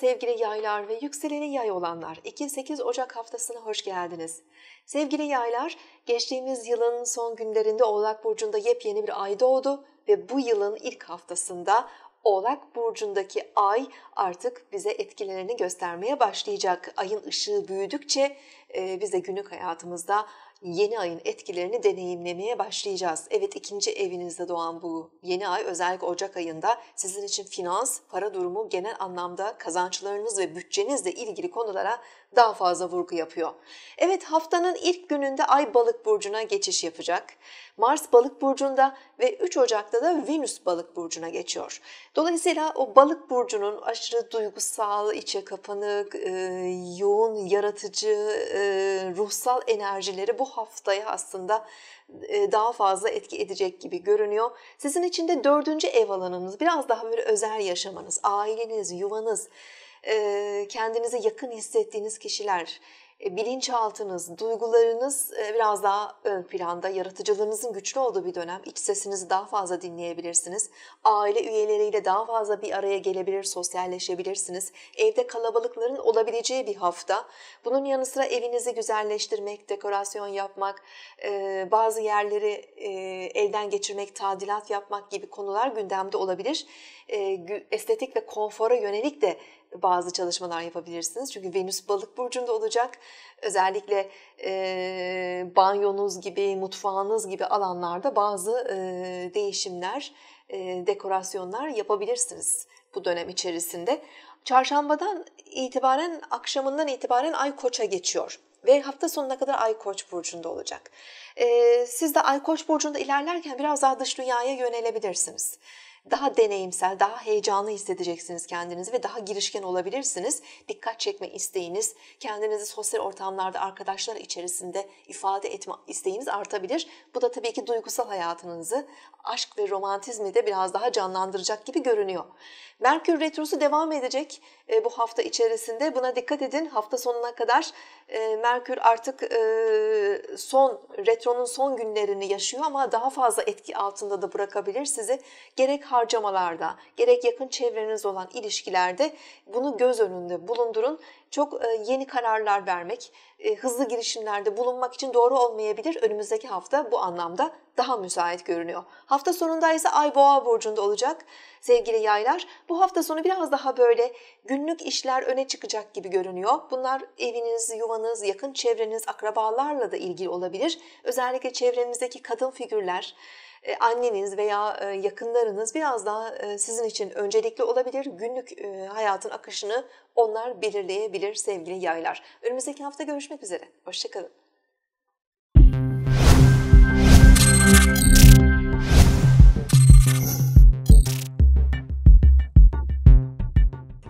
sevgili yaylar ve yükseleni yay olanlar 2-8 Ocak haftasına hoş geldiniz. Sevgili yaylar, geçtiğimiz yılın son günlerinde Oğlak Burcu'nda yepyeni bir ay doğdu ve bu yılın ilk haftasında Oğlak Burcu'ndaki ay artık bize etkilerini göstermeye başlayacak. Ayın ışığı büyüdükçe biz de günlük hayatımızda yeni ayın etkilerini deneyimlemeye başlayacağız. Evet ikinci evinizde doğan bu yeni ay özellikle Ocak ayında sizin için finans, para durumu genel anlamda kazançlarınız ve bütçenizle ilgili konulara daha fazla vurgu yapıyor. Evet haftanın ilk gününde ay balık burcuna geçiş yapacak. Mars balık burcunda ve 3 Ocak'ta da Venüs balık burcuna geçiyor. Dolayısıyla o balık burcunun aşırı duygusal, içe kapanık, e, yoğun, yaratıcı, e, ruhsal enerjileri bu haftaya aslında e, daha fazla etki edecek gibi görünüyor. Sizin için de dördüncü ev alanınız biraz daha böyle özel yaşamanız, aileniz, yuvanız, e, kendinizi yakın hissettiğiniz kişiler, e, bilinçaltınız, duygularınız e, biraz daha ön planda, yaratıcılığınızın güçlü olduğu bir dönem. İç sesinizi daha fazla dinleyebilirsiniz. Aile üyeleriyle daha fazla bir araya gelebilir, sosyalleşebilirsiniz. Evde kalabalıkların olabileceği bir hafta. Bunun yanı sıra evinizi güzelleştirmek, dekorasyon yapmak, e, bazı yerleri elden geçirmek, tadilat yapmak gibi konular gündemde olabilir. Estetik ve konfora yönelik de bazı çalışmalar yapabilirsiniz. Çünkü Venüs balık burcunda olacak. Özellikle e, banyonuz gibi, mutfağınız gibi alanlarda bazı e, değişimler, e, dekorasyonlar yapabilirsiniz bu dönem içerisinde. Çarşambadan itibaren, akşamından itibaren Ay Koç'a geçiyor ve hafta sonuna kadar Ay Koç burcunda olacak. Ee, siz de Ay Koç burcunda ilerlerken biraz daha dış dünyaya yönelebilirsiniz daha deneyimsel, daha heyecanlı hissedeceksiniz kendinizi ve daha girişken olabilirsiniz. Dikkat çekme isteğiniz, kendinizi sosyal ortamlarda arkadaşlar içerisinde ifade etme isteğiniz artabilir. Bu da tabii ki duygusal hayatınızı, aşk ve romantizmi de biraz daha canlandıracak gibi görünüyor. Merkür Retrosu devam edecek e, bu hafta içerisinde. Buna dikkat edin. Hafta sonuna kadar e, Merkür artık e, son retronun son günlerini yaşıyor ama daha fazla etki altında da bırakabilir sizi. Gerek harcamalarda, gerek yakın çevreniz olan ilişkilerde bunu göz önünde bulundurun. Çok e, yeni kararlar vermek, e, hızlı girişimlerde bulunmak için doğru olmayabilir. Önümüzdeki hafta bu anlamda daha müsait görünüyor. Hafta sonunda ise Ay Boğa burcunda olacak. Sevgili Yaylar, bu hafta sonu biraz daha böyle günlük işler öne çıkacak gibi görünüyor. Bunlar eviniz, yuvanız, yakın çevreniz, akrabalarla da ilgili olabilir. Özellikle çevrenizdeki kadın figürler, e, anneniz veya e, yakınlarınız biraz daha e, sizin için öncelikli olabilir. Günlük hayatın akışını onlar belirleyebilir sevgili yaylar. Önümüzdeki hafta görüşmek üzere. Hoşçakalın.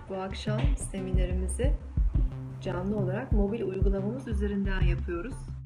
Bu akşam seminerimizi canlı olarak mobil uygulamamız üzerinden yapıyoruz.